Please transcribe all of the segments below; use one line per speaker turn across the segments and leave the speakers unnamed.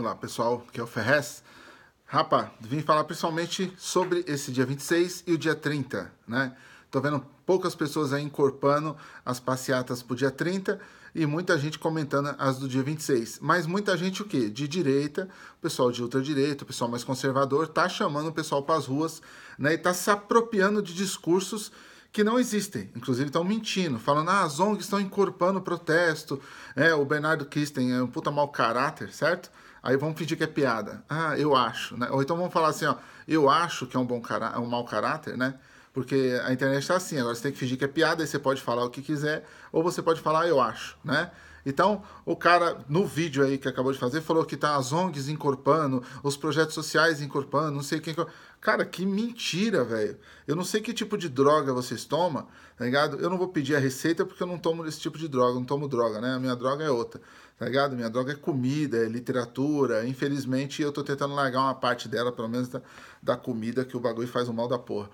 Olá pessoal, que é o Ferrez. Rapa, vim falar principalmente sobre esse dia 26 e o dia 30, né? Tô vendo poucas pessoas aí encorpando as passeatas pro dia 30 e muita gente comentando as do dia 26. Mas muita gente o quê? De direita, o pessoal de ultradireita, o pessoal mais conservador, tá chamando o pessoal para as ruas, né? E tá se apropriando de discursos que não existem. Inclusive estão mentindo, falando, ah, as ONGs estão encorpando o protesto, é, o Bernardo Kisten é um puta mau caráter, certo? Aí vamos fingir que é piada. Ah, eu acho, né? Ou então vamos falar assim, ó, eu acho que é um bom cara, um mau caráter, né? Porque a internet está assim, agora você tem que fingir que é piada, aí você pode falar o que quiser, ou você pode falar eu acho, né? Então, o cara, no vídeo aí que acabou de fazer, falou que tá as ONGs incorporando, os projetos sociais incorporando, não sei quem. Cara, que mentira, velho. Eu não sei que tipo de droga vocês tomam, tá ligado? Eu não vou pedir a receita porque eu não tomo esse tipo de droga, não tomo droga, né? A minha droga é outra, tá ligado? Minha droga é comida, é literatura. Infelizmente, eu tô tentando largar uma parte dela, pelo menos da, da comida, que o bagulho faz um mal da porra.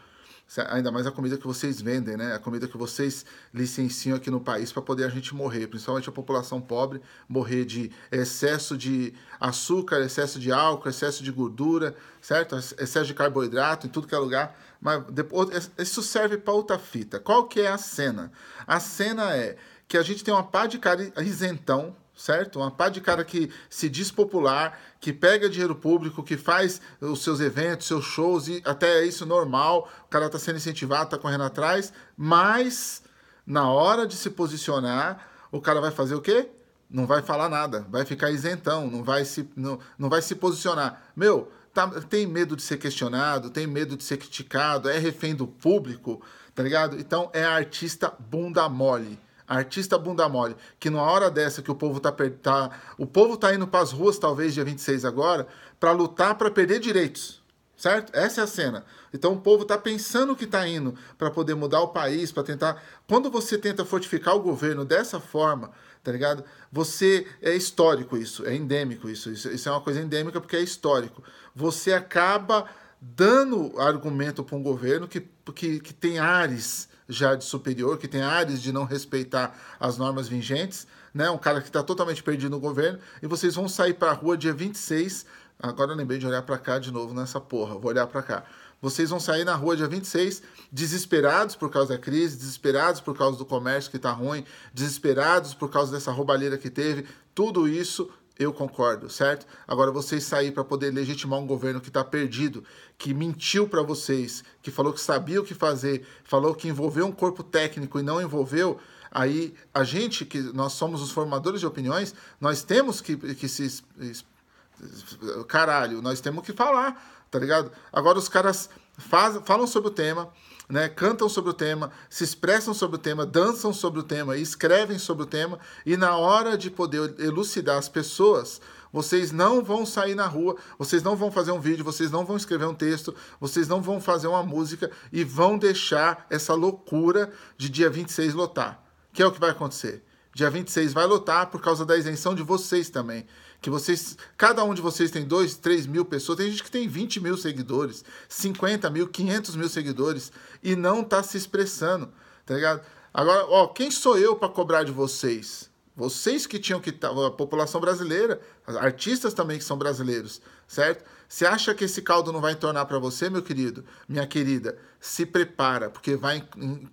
Ainda mais a comida que vocês vendem, né? A comida que vocês licenciam aqui no país para poder a gente morrer, principalmente a população pobre, morrer de excesso de açúcar, excesso de álcool, excesso de gordura, certo? Excesso de carboidrato em tudo que é lugar. Mas depois, isso serve para outra fita. Qual que é a cena? A cena é que a gente tem uma pá de cara isentão, certo? Uma pá de cara que se diz popular, que pega dinheiro público, que faz os seus eventos, seus shows, e até é isso normal, o cara tá sendo incentivado, tá correndo atrás, mas na hora de se posicionar, o cara vai fazer o quê? Não vai falar nada, vai ficar isentão, não vai se, não, não vai se posicionar. Meu, tá, tem medo de ser questionado, tem medo de ser criticado, é refém do público, tá ligado? Então é artista bunda mole artista bunda mole, que numa hora dessa que o povo tá, tá o povo tá indo para as ruas talvez dia 26 agora para lutar para perder direitos, certo? Essa é a cena. Então o povo tá pensando que tá indo para poder mudar o país, para tentar, quando você tenta fortificar o governo dessa forma, tá ligado? Você é histórico isso, é endêmico isso, isso, isso é uma coisa endêmica porque é histórico. Você acaba dando argumento para um governo que, que, que tem ares já de superior, que tem ares de não respeitar as normas vigentes, né? um cara que está totalmente perdido no governo, e vocês vão sair para a rua dia 26. Agora eu lembrei de olhar para cá de novo nessa porra, vou olhar para cá. Vocês vão sair na rua dia 26, desesperados por causa da crise, desesperados por causa do comércio que está ruim, desesperados por causa dessa roubalheira que teve, tudo isso eu concordo, certo? Agora vocês sair para poder legitimar um governo que está perdido, que mentiu para vocês, que falou que sabia o que fazer, falou que envolveu um corpo técnico e não envolveu, aí a gente, que nós somos os formadores de opiniões, nós temos que, que se. Caralho, nós temos que falar tá ligado? Agora os caras faz, falam sobre o tema, né, cantam sobre o tema, se expressam sobre o tema, dançam sobre o tema, escrevem sobre o tema, e na hora de poder elucidar as pessoas, vocês não vão sair na rua, vocês não vão fazer um vídeo, vocês não vão escrever um texto, vocês não vão fazer uma música e vão deixar essa loucura de dia 26 lotar. Que é o que vai acontecer dia 26, vai lotar por causa da isenção de vocês também. Que vocês, cada um de vocês tem 2, 3 mil pessoas, tem gente que tem 20 mil seguidores, 50 mil, 500 mil seguidores e não tá se expressando, tá ligado? Agora, ó, quem sou eu para cobrar de vocês? Vocês que tinham que estar, tá, a população brasileira, artistas também que são brasileiros, certo? Você acha que esse caldo não vai entornar para você, meu querido, minha querida? Se prepara, porque vai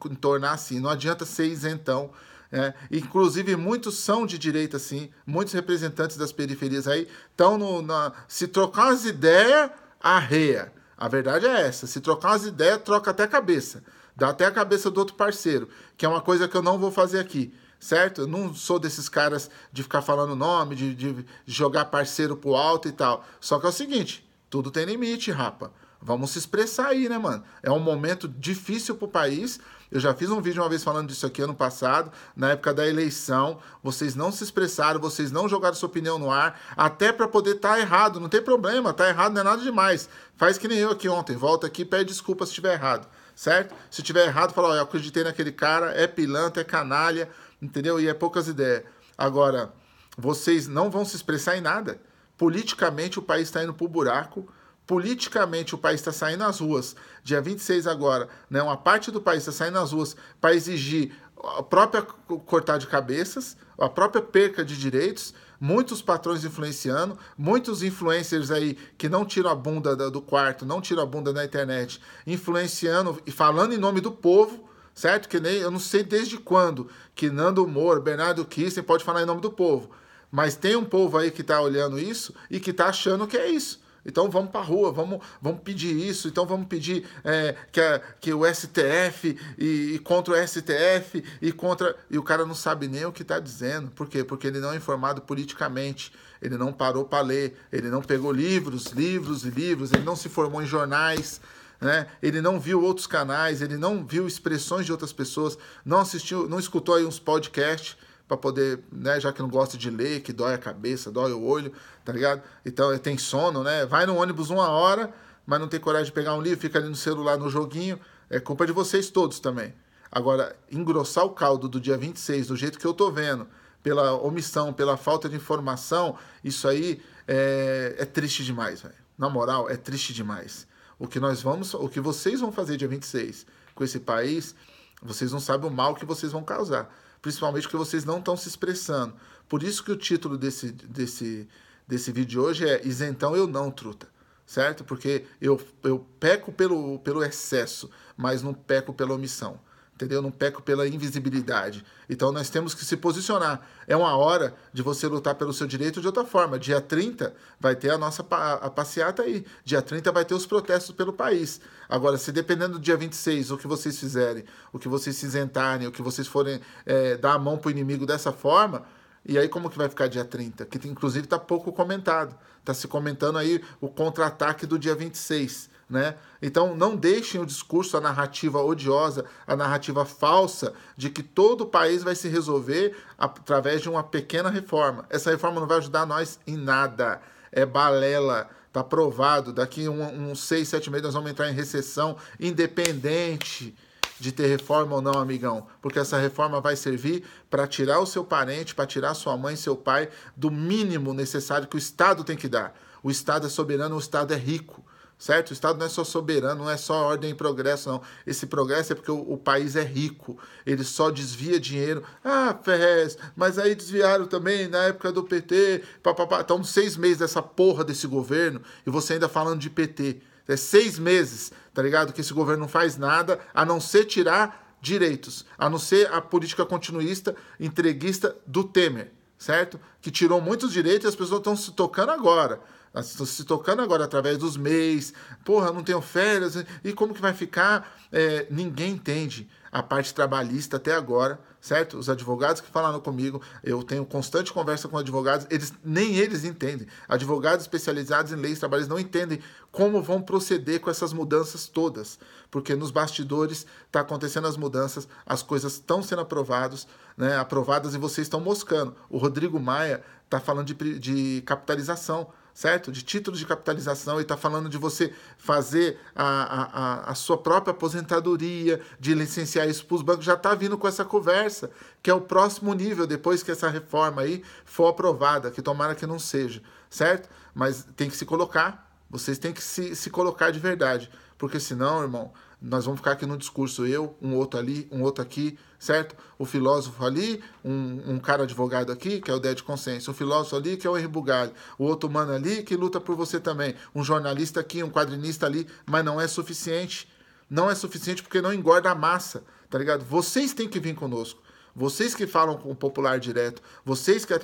entornar assim. Não adianta ser isentão é, inclusive, muitos são de direita, sim. Muitos representantes das periferias aí estão no. Na, se trocar as ideias, arreia. A verdade é essa. Se trocar as ideias, troca até a cabeça. Dá até a cabeça do outro parceiro, que é uma coisa que eu não vou fazer aqui certo? Eu não sou desses caras de ficar falando nome, de, de, jogar parceiro pro alto e tal. Só que é o seguinte, tudo tem limite, rapa. Vamos se expressar aí, né, mano? É um momento difícil pro país eu já fiz um vídeo uma vez falando disso aqui ano passado, na época da eleição. Vocês não se expressaram, vocês não jogaram sua opinião no ar, até para poder estar tá errado. Não tem problema, tá errado não é nada demais. Faz que nem eu aqui ontem, volta aqui, pede desculpa se estiver errado, certo? Se estiver errado, fala, ó, eu acreditei naquele cara, é pilantra, é canalha, entendeu? E é poucas ideias. Agora, vocês não vão se expressar em nada. Politicamente o país está indo pro buraco politicamente o país está saindo às ruas, dia 26 agora, né, uma parte do país está saindo às ruas para exigir a própria cortar de cabeças, a própria perca de direitos, muitos patrões influenciando, muitos influencers aí que não tiram a bunda do quarto, não tiram a bunda da internet, influenciando e falando em nome do povo, certo? Que nem eu não sei desde quando que Nando Moura, Bernardo Kirsten pode falar em nome do povo. Mas tem um povo aí que está olhando isso e que está achando que é isso então vamos para a rua, vamos, vamos pedir isso, então vamos pedir é, que, a, que o STF e, e, contra o STF e contra. E o cara não sabe nem o que está dizendo. Por quê? Porque ele não é informado politicamente, ele não parou para ler, ele não pegou livros, livros e livros, ele não se formou em jornais. Né? Ele não viu outros canais, ele não viu expressões de outras pessoas, não assistiu, não escutou aí uns podcasts para poder, né, já que não gosta de ler, que dói a cabeça, dói o olho, tá ligado? Então tem sono, né? Vai no ônibus uma hora, mas não tem coragem de pegar um livro, fica ali no celular, no joguinho. É culpa de vocês todos também. Agora, engrossar o caldo do dia 26 do jeito que eu tô vendo, pela omissão, pela falta de informação, isso aí é, é triste demais, velho. Na moral, é triste demais. O que nós vamos, o que vocês vão fazer dia 26 com esse país vocês não sabem o mal que vocês vão causar, principalmente porque vocês não estão se expressando. Por isso que o título desse, desse, desse vídeo de hoje é Isentão eu não, truta. Certo? Porque eu, eu peco pelo, pelo excesso, mas não peco pela omissão entendeu? Não peco pela invisibilidade. Então nós temos que se posicionar. É uma hora de você lutar pelo seu direito de outra forma. Dia 30 vai ter a nossa pa a passeata aí. Dia 30 vai ter os protestos pelo país. Agora, se dependendo do dia 26, o que vocês fizerem, o que vocês se isentarem, o que vocês forem é, dar a mão para o inimigo dessa forma, e aí como que vai ficar dia 30? Que inclusive está pouco comentado. Está se comentando aí o contra-ataque do dia 26. Né? Então não deixem o discurso, a narrativa odiosa, a narrativa falsa de que todo o país vai se resolver através de uma pequena reforma. Essa reforma não vai ajudar nós em nada. É balela, está provado. Daqui uns um, um, seis, sete meses nós vamos entrar em recessão, independente de ter reforma ou não, amigão, porque essa reforma vai servir para tirar o seu parente, para tirar sua mãe, seu pai do mínimo necessário que o Estado tem que dar. O Estado é soberano, o Estado é rico certo? O Estado não é só soberano, não é só ordem e progresso, não. Esse progresso é porque o, o país é rico, ele só desvia dinheiro. Ah, Ferrez, mas aí desviaram também na época do PT, papapá. Estão seis meses dessa porra desse governo e você ainda falando de PT. É seis meses, tá ligado? Que esse governo não faz nada a não ser tirar direitos, a não ser a política continuista, entreguista do Temer certo? Que tirou muitos direitos e as pessoas estão se tocando agora. estão se tocando agora através dos mês. Porra, não tenho férias. E como que vai ficar? É, ninguém entende a parte trabalhista até agora, certo? Os advogados que falaram comigo, eu tenho constante conversa com advogados, eles nem eles entendem. Advogados especializados em leis trabalhistas não entendem como vão proceder com essas mudanças todas, porque nos bastidores está acontecendo as mudanças, as coisas estão sendo aprovadas, né? Aprovadas e vocês estão moscando. O Rodrigo Maia está falando de, de capitalização certo? De títulos de capitalização e está falando de você fazer a, a, a sua própria aposentadoria, de licenciar isso para os bancos, já está vindo com essa conversa, que é o próximo nível depois que essa reforma aí for aprovada, que tomara que não seja, certo? Mas tem que se colocar, vocês têm que se, se colocar de verdade, porque senão, irmão, nós vamos ficar aqui no discurso eu, um outro ali, um outro aqui, certo? O filósofo ali, um, um cara advogado aqui, que é o Dead de Consciência, o filósofo ali, que é o Henri Bugalho, o outro humano ali, que luta por você também, um jornalista aqui, um quadrinista ali, mas não é suficiente. Não é suficiente porque não engorda a massa, tá ligado? Vocês têm que vir conosco. Vocês que falam com o popular direto, vocês que,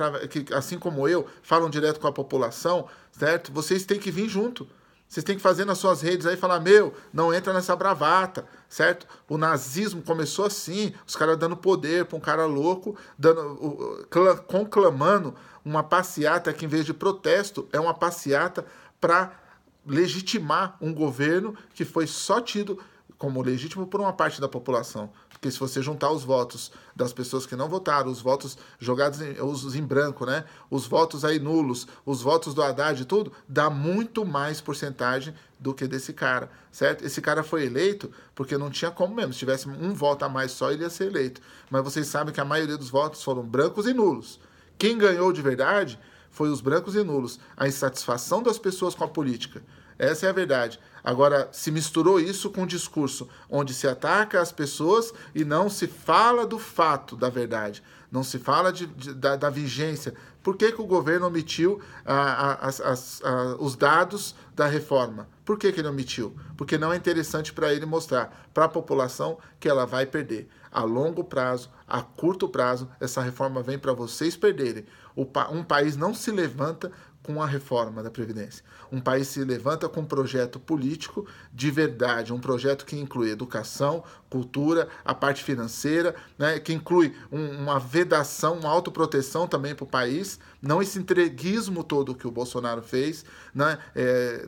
assim como eu, falam direto com a população, certo? Vocês têm que vir junto vocês têm que fazer nas suas redes aí falar: meu, não entra nessa bravata, certo? O nazismo começou assim: os caras dando poder para um cara louco, dando, conclamando uma passeata que, em vez de protesto, é uma passeata para legitimar um governo que foi só tido como legítimo por uma parte da população. Porque se você juntar os votos das pessoas que não votaram, os votos jogados em, os em branco, né? Os votos aí nulos, os votos do Haddad e tudo, dá muito mais porcentagem do que desse cara, certo? Esse cara foi eleito porque não tinha como mesmo. Se tivesse um voto a mais só, ele ia ser eleito. Mas vocês sabem que a maioria dos votos foram brancos e nulos. Quem ganhou de verdade foi os brancos e nulos. A insatisfação das pessoas com a política. Essa é a verdade. Agora, se misturou isso com o um discurso onde se ataca as pessoas e não se fala do fato da verdade, não se fala de, de, da, da, vigência. Por que, que o governo omitiu ah, os dados da reforma? Por que, que ele omitiu? Porque não é interessante para ele mostrar para a população que ela vai perder. A longo prazo, a curto prazo, essa reforma vem para vocês perderem. um país não se levanta com a reforma da Previdência. Um país se levanta com um projeto político de verdade, um projeto que inclui educação, cultura, a parte financeira, né, que inclui um, uma vedação, uma autoproteção também para o país, não esse entreguismo todo que o Bolsonaro fez. Né, é,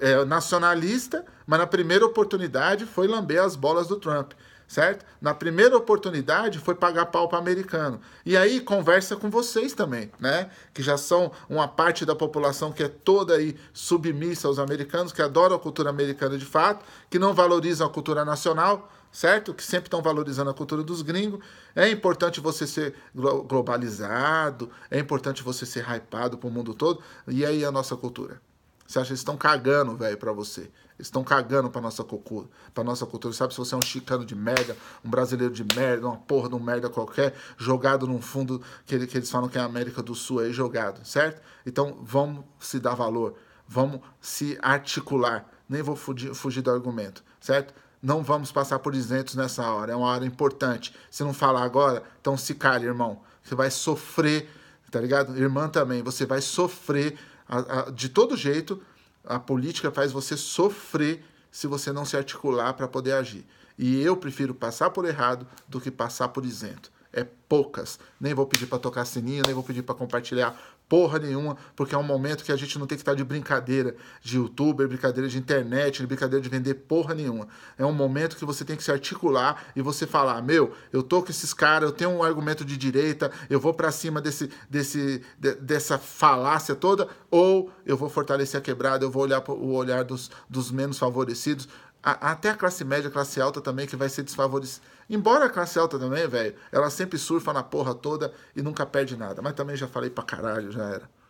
é, é nacionalista, mas na primeira oportunidade foi lamber as bolas do Trump certo? Na primeira oportunidade foi pagar pau para americano. E aí conversa com vocês também, né? Que já são uma parte da população que é toda aí submissa aos americanos, que adoram a cultura americana de fato, que não valorizam a cultura nacional, certo? Que sempre estão valorizando a cultura dos gringos. É importante você ser globalizado, é importante você ser hypado o mundo todo. E aí a nossa cultura. Você acha que eles estão cagando, velho, para você. Estão cagando pra nossa, cultura, pra nossa cultura. Sabe, se você é um chicano de merda, um brasileiro de merda, uma porra de um merda qualquer, jogado num fundo que, ele, que eles falam que é a América do Sul aí, jogado, certo? Então vamos se dar valor, vamos se articular. Nem vou fugir, fugir do argumento, certo? Não vamos passar por isentos nessa hora, é uma hora importante. Se não falar agora, então se cale, irmão. Você vai sofrer, tá ligado? Irmã também, você vai sofrer a, a, de todo jeito a política faz você sofrer se você não se articular para poder agir. E eu prefiro passar por errado do que passar por isento é poucas. Nem vou pedir para tocar sininho, nem vou pedir para compartilhar porra nenhuma, porque é um momento que a gente não tem que estar de brincadeira de youtuber, brincadeira de internet, brincadeira de vender porra nenhuma. É um momento que você tem que se articular e você falar: "Meu, eu tô com esses caras, eu tenho um argumento de direita, eu vou para cima desse desse de, dessa falácia toda ou eu vou fortalecer a quebrada, eu vou olhar o olhar dos, dos menos favorecidos, até a classe média, a classe alta também, que vai ser desfavorecida. Embora a classe alta também, velho, ela sempre surfa na porra toda e nunca perde nada. Mas também já falei pra caralho, já era.